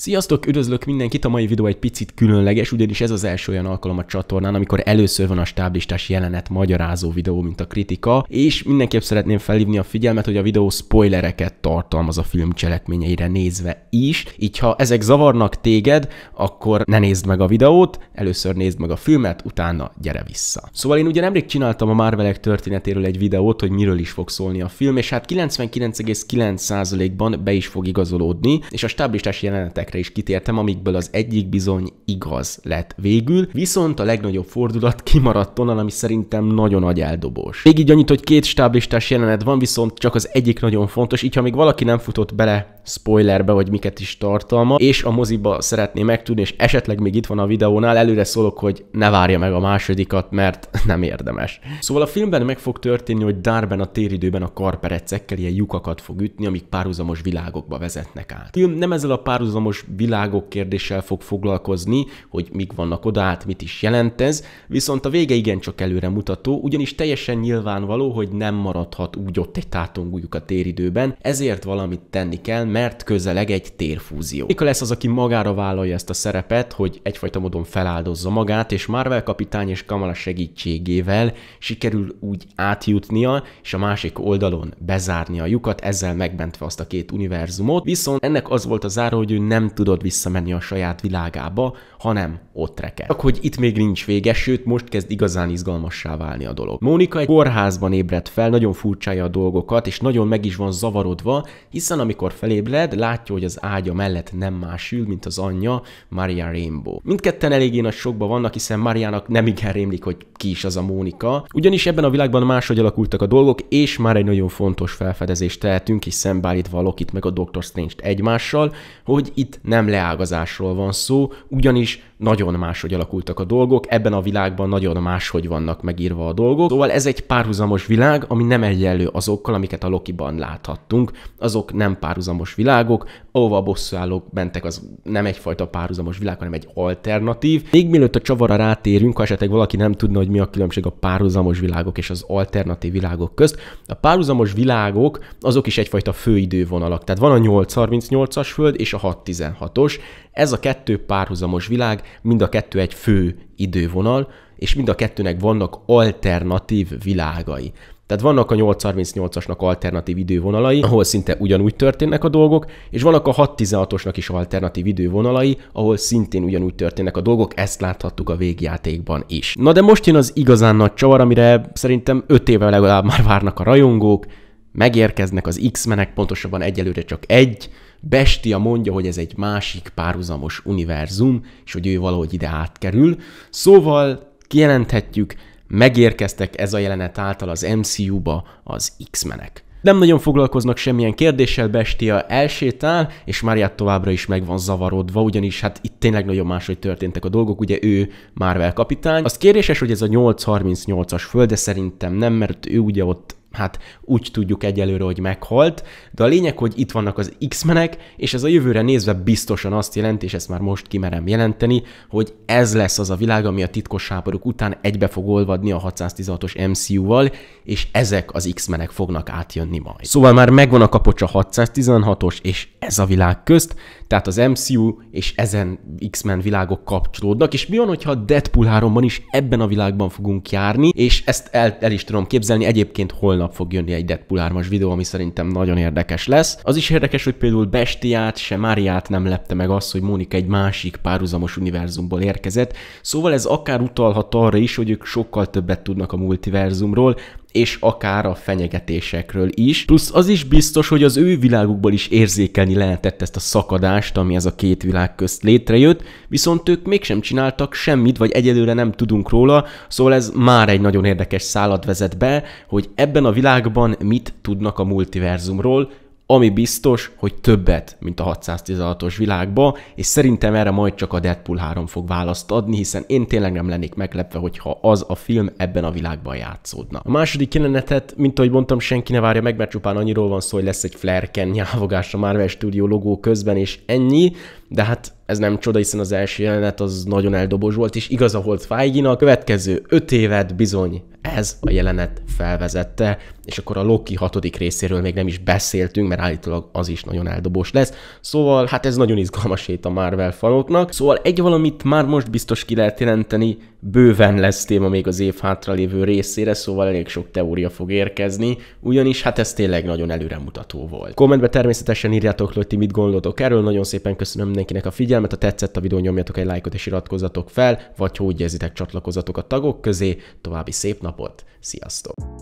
Sziasztok, üdvözlök mindenkit! A mai videó egy picit különleges, ugyanis ez az első olyan alkalom a csatornán, amikor először van a stáblistás jelenet magyarázó videó, mint a kritika, és mindenképp szeretném felhívni a figyelmet, hogy a videó spoilereket tartalmaz a film cselekményeire nézve is, így ha ezek zavarnak téged, akkor ne nézd meg a videót, először nézd meg a filmet, utána gyere vissza. Szóval én ugye nemrég csináltam a Marvelek történetéről egy videót, hogy miről is fog szólni a film, és hát 99,9%-ban be is fog igazolódni, és a stáblistás jelenetek elméletekre is kitértem, amikből az egyik bizony igaz lett végül, viszont a legnagyobb fordulat kimaradt onnan, ami szerintem nagyon nagy eldobós. Még így annyit, hogy két stáblistás jelenet van, viszont csak az egyik nagyon fontos, így ha még valaki nem futott bele spoilerbe, hogy miket is tartalma, és a moziba szeretné megtudni, és esetleg még itt van a videónál, előre szólok, hogy ne várja meg a másodikat, mert nem érdemes. Szóval a filmben meg fog történni, hogy Darben a téridőben a karperecekkel ilyen lyukakat fog ütni, amik párhuzamos világokba vezetnek át. A film nem ezzel a párhuzamos világok kérdéssel fog foglalkozni, hogy mik vannak oda át, mit is jelent ez, viszont a vége igencsak előre mutató, ugyanis teljesen nyilvánvaló, hogy nem maradhat úgy ott egy tátongújuk a téridőben, ezért valamit tenni kell, mert közeleg egy térfúzió. Mika lesz az, aki magára vállalja ezt a szerepet, hogy egyfajta módon feláldozza magát, és Marvel kapitány és Kamala segítségével sikerül úgy átjutnia, és a másik oldalon bezárni a lyukat, ezzel megmentve azt a két univerzumot, viszont ennek az volt a záró, hogy ő nem tudott visszamenni a saját világába, hanem ott reke. Csak hogy itt még nincs vége, sőt most kezd igazán izgalmassá válni a dolog. Mónika egy kórházban ébredt fel, nagyon furcsája a dolgokat, és nagyon meg is van zavarodva, hiszen amikor felébred, ébred, látja, hogy az ágya mellett nem más ül, mint az anyja, Maria Rainbow. Mindketten eléggé nagy sokba vannak, hiszen Mariának nem igen rémlik, hogy ki is az a Mónika. Ugyanis ebben a világban máshogy alakultak a dolgok, és már egy nagyon fontos felfedezést tehetünk, hiszen szembeállítva a Lokit meg a Doctor Strange-t egymással, hogy itt nem leágazásról van szó, ugyanis nagyon máshogy alakultak a dolgok, ebben a világban nagyon máshogy vannak megírva a dolgok, szóval ez egy párhuzamos világ, ami nem egyenlő azokkal, amiket a Loki-ban láthattunk, azok nem párhuzamos világok, ahova a bosszúállók mentek, az nem egyfajta párhuzamos világ, hanem egy alternatív. Még mielőtt a csavarra rátérünk, ha esetleg valaki nem tudna, hogy mi a különbség a párhuzamos világok és az alternatív világok közt, a párhuzamos világok azok is egyfajta főidővonalak. Tehát van a 838-as föld és a 616-os. Ez a kettő párhuzamos világ, mind a kettő egy fő idővonal, és mind a kettőnek vannak alternatív világai. Tehát vannak a 8.38-asnak alternatív idővonalai, ahol szinte ugyanúgy történnek a dolgok, és vannak a 6.16-osnak is alternatív idővonalai, ahol szintén ugyanúgy történnek a dolgok, ezt láthattuk a végjátékban is. Na de most jön az igazán nagy csavar, amire szerintem 5 éve legalább már várnak a rajongók, megérkeznek az X-menek, pontosabban egyelőre csak egy, Bestia mondja, hogy ez egy másik párhuzamos univerzum, és hogy ő valahogy ide átkerül. Szóval kijelenthetjük, megérkeztek ez a jelenet által az MCU-ba az X-menek. Nem nagyon foglalkoznak semmilyen kérdéssel, Bestia elsétál, és Máriát továbbra is meg van zavarodva, ugyanis hát itt tényleg nagyon máshogy történtek a dolgok, ugye ő Marvel kapitány. Az kéréses, hogy ez a 838-as föld, de szerintem nem, mert ő ugye ott hát úgy tudjuk egyelőre, hogy meghalt, de a lényeg, hogy itt vannak az X-menek, és ez a jövőre nézve biztosan azt jelenti, és ezt már most kimerem jelenteni, hogy ez lesz az a világ, ami a titkos háborúk után egybe fog olvadni a 616-os MCU-val, és ezek az X-menek fognak átjönni majd. Szóval már megvan a kapocs a 616-os és ez a világ közt, tehát az MCU és ezen X-men világok kapcsolódnak, és mi van, hogyha a Deadpool 3-ban is ebben a világban fogunk járni, és ezt el, el is tudom képzelni egyébként hol holnap fog jönni egy Deadpool 3-as videó, ami szerintem nagyon érdekes lesz. Az is érdekes, hogy például Bestiát, se Máriát nem lepte meg az, hogy Mónika egy másik párhuzamos univerzumból érkezett, szóval ez akár utalhat arra is, hogy ők sokkal többet tudnak a multiverzumról, és akár a fenyegetésekről is. Plusz az is biztos, hogy az ő világukból is érzékelni lehetett ezt a szakadást, ami ez a két világ közt létrejött, viszont ők mégsem csináltak semmit, vagy egyelőre nem tudunk róla, szóval ez már egy nagyon érdekes szállat vezet be, hogy ebben a világban mit tudnak a multiverzumról, ami biztos, hogy többet, mint a 616-os világba, és szerintem erre majd csak a Deadpool 3 fog választ adni, hiszen én tényleg nem lennék meglepve, hogyha az a film ebben a világban játszódna. A második jelenetet, mint ahogy mondtam, senki ne várja meg, mert csupán annyiról van szó, hogy lesz egy flerken nyávogás a Marvel Studio logó közben, és ennyi, de hát ez nem csoda, hiszen az első jelenet az nagyon eldobos volt, és igaz a Holt Feige-nak. következő öt évet bizony ez a jelenet felvezette, és akkor a Loki hatodik részéről még nem is beszéltünk, mert állítólag az is nagyon eldobós lesz. Szóval hát ez nagyon izgalmas hét a Marvel fanoknak. Szóval egy valamit már most biztos ki lehet jelenteni, bőven lesz téma még az év hátralévő részére, szóval elég sok teória fog érkezni, ugyanis hát ez tényleg nagyon előremutató volt. Kommentbe természetesen írjátok, hogy ti mit gondoltok erről, nagyon szépen köszönöm mindenkinek a figyelmet, ha tetszett a videó nyomjatok egy lájkot és iratkozzatok fel, vagy ha úgy érzitek csatlakozatok a tagok közé, további szép nap napot. Sziasztok!